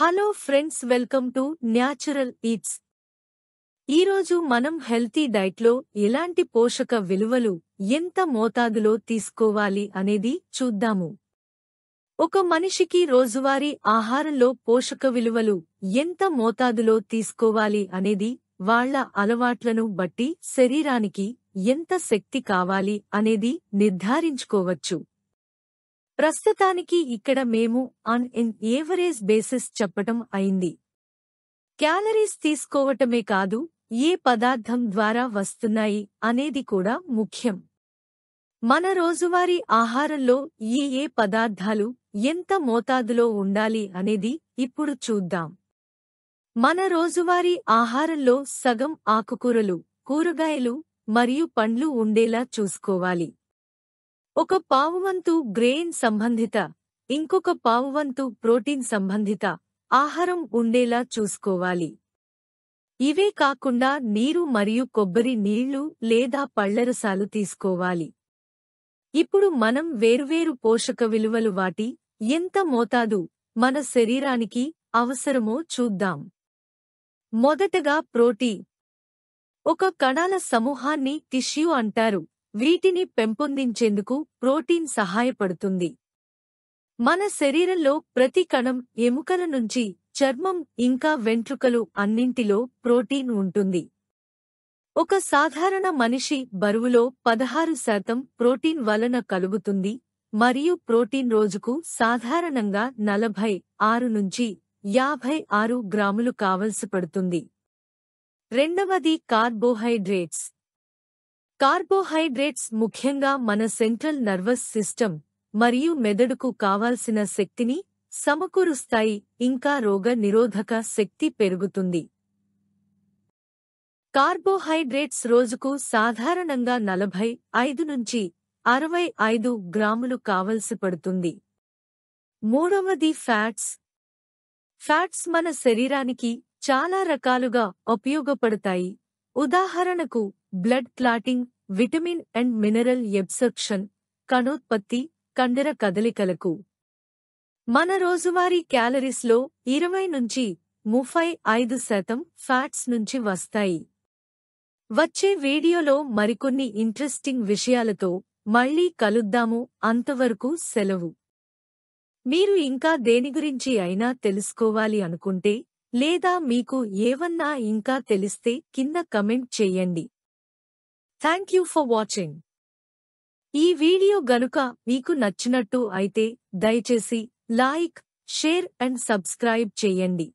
hello friends welcome to natural eats ఈరోజు మనం healthy డైట్లో ఎలాంటి పోషక విలువలు ఎంత మోతాదులో తీసుకోవాలి అనేది చూద్దాము ఒక మనిషికి రోజువారీ ఆహారంలో పోషక విలువలు ఎంత మోతాదులో తీసుకోవాలి అనేది వాళ్ల అలవాట్లను బట్టి శరీరానికి ఎంత శక్తి కావాలి అనేది నిర్ధారించుకోవచ్చు ప్రస్తుతానికి ఇక్కడ మేము ఆన్ ఎన్ ఏవరేజ్ బేసిస్ చెప్పటం అయింది క్యాలరీస్ తీసుకోవటమే కాదు ఏ పదార్థం ద్వారా వస్తున్నాయి అనేది కూడా ముఖ్యం మన రోజువారీ ఆహారంలో ఏ ఏ పదార్థాలు ఎంత మోతాదులో ఉండాలి అనేది ఇప్పుడు చూద్దాం మన రోజువారీ ఆహారంలో సగం ఆకుకూరలు కూరగాయలు మరియు పండ్లు ఉండేలా చూసుకోవాలి ఒక పావువంతు గ్రెయిన్ సంబంధిత ఇంకొక పావువంతు ప్రోటీన్ సంబంధిత ఆహారం ఉండేలా చూసుకోవాలి ఇవే కాకుండా నీరు మరియు కొబ్బరి నీళ్లు లేదా పళ్లరసాలు తీసుకోవాలి ఇప్పుడు మనం వేర్వేరు పోషక విలువలు వాటి ఎంత మోతాదు మన శరీరానికి అవసరమో చూద్దాం మొదటగా ప్రోటీ ఒక కణాల సమూహాన్ని టిష్యూ అంటారు వీటిని పెంపొందించేందుకు ప్రోటీన్ సహాయపడుతుంది మన శరీరంలో ప్రతి కణం ఎముకల నుంచి చర్మం ఇంకా వెంట్రుకలు అన్నింటిలో ప్రోటీన్ ఉంటుంది ఒక సాధారణ మనిషి బరువులో పదహారు శాతం ప్రోటీన్ వలన కలుగుతుంది మరియు ప్రోటీన్ రోజుకు సాధారణంగా నలభై ఆరు నుంచి యాభై ఆరు గ్రాములు కావలసి పడుతుంది రెండవది కార్బోహైడ్రేట్స్ కార్బోహైడ్రేట్స్ ముఖ్యంగా మన సెంట్రల్ నర్వస్ సిస్టమ్ మరియు మెదడుకు కావాల్సిన శక్తిని సమకూరుస్తాయి ఇంకా రోగ నిరోధక శక్తి పెరుగుతుంది కార్బోహైడ్రేట్స్ రోజుకు సాధారణంగా నలభై ఐదు నుంచి అరవై ఐదు గ్రాములు కావలసి పడుతుంది మూడవది ఫ్యాట్స్ ఫ్యాట్స్ మన శరీరానికి చాలా రకాలుగా ఉపయోగపడతాయి ఉదాహరణకు blood clotting vitamin and mineral absorption కణోత్పత్తి కండర కదలికలకు మన రోజువారీ క్యాలరీస్లో ఇరవై నుంచి ముఫై ఐదు శాతం ఫ్యాట్స్ నుంచి వస్తాయి వచ్చే వీడియోలో మరికొన్ని ఇంట్రెస్టింగ్ విషయాలతో మళ్లీ కలుద్దాము అంతవరకు సెలవు మీరు ఇంకా దేని గురించి అయినా తెలుసుకోవాలి అనుకుంటే లేదా మీకు ఏవన్నా ఇంకా తెలిస్తే కింద కమెంట్ చేయండి థ్యాంక్ యూ ఫర్ వాచింగ్ ఈ వీడియో గనుక మీకు నచ్చినట్టు అయితే దయచేసి లైక్ షేర్ అండ్ సబ్స్క్రైబ్ చేయండి